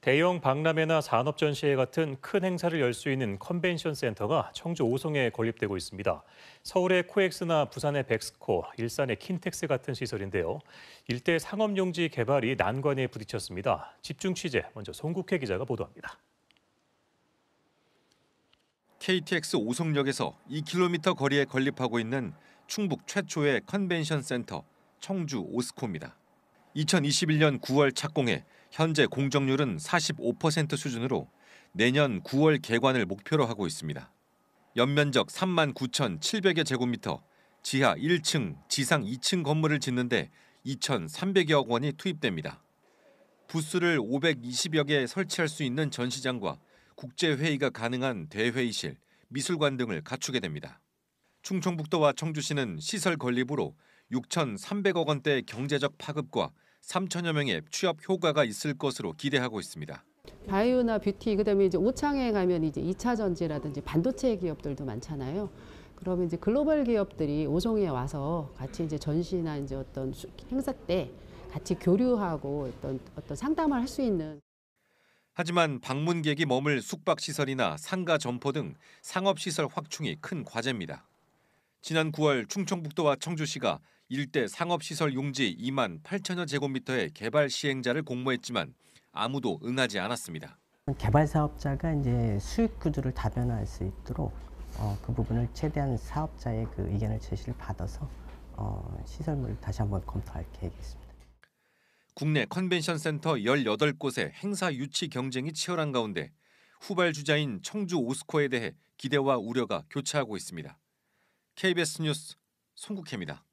대형 박람회나 산업전시회 같은 큰 행사를 열 수 있는 컨벤션 센터가 청주 오송에 건립되고 있습니다. 서울의 코엑스나 부산의 벡스코 일산의 킨텍스 같은 시설인데요. 일대 상업용지 개발이 난관에 부딪혔습니다. 집중 취재 먼저 송국혜 기자가 보도합니다. KTX 오송역에서 2km 거리에 건립하고 있는 충북 최초의 컨벤션 센터 청주 오스코입니다. 2021년 9월 착공해 현재 공정률은 45% 수준으로 내년 9월 개관을 목표로 하고 있습니다. 연면적 3 9,700여 제곱미터, 지하 1층, 지상 2층 건물을 짓는데 2,300여억 원이 투입됩니다. 부스를 520여 개 설치할 수 있는 전시장과 국제회의가 가능한 대회의실, 미술관 등을 갖추게 됩니다. 충청북도와 청주시는 시설 건립으로 6,300억 원대 경제적 파급과 3천여 명의 취업 효과가 있을 것으로 기대하고 있습니다. 바이오나 뷰티 그다음에 이제 오창에 가면 이제 2차 전지라든지 반도체 기업들도 많잖아요. 그러면 이제 글로벌 기업들이 오송에 와서 같이 이제 전시나 이제 어떤 행사 때 같이 교류하고 어떤 어떤 상담을 할 수 있는 하지만 방문객이 머물 숙박시설이나 상가 점포 등 상업시설 확충이 큰 과제입니다. 지난 9월 충청북도와 청주시가 일대 상업시설 용지 2만 8천여 제곱미터의 개발 시행자를 공모했지만 아무도 응하지 않았습니다. 개발 사업자가 이제 수익 구조를 다변화할 수 있도록 어, 그 부분을 최대한 사업자의 그 의견을 제시를 받아서 어, 시설물을 다시 한번 검토할 계획입니다. 국내 컨벤션 센터 18곳의 행사 유치 경쟁이 치열한 가운데 후발 주자인 청주 오스코에 대해 기대와 우려가 교차하고 있습니다. KBS 뉴스 송국혜입니다.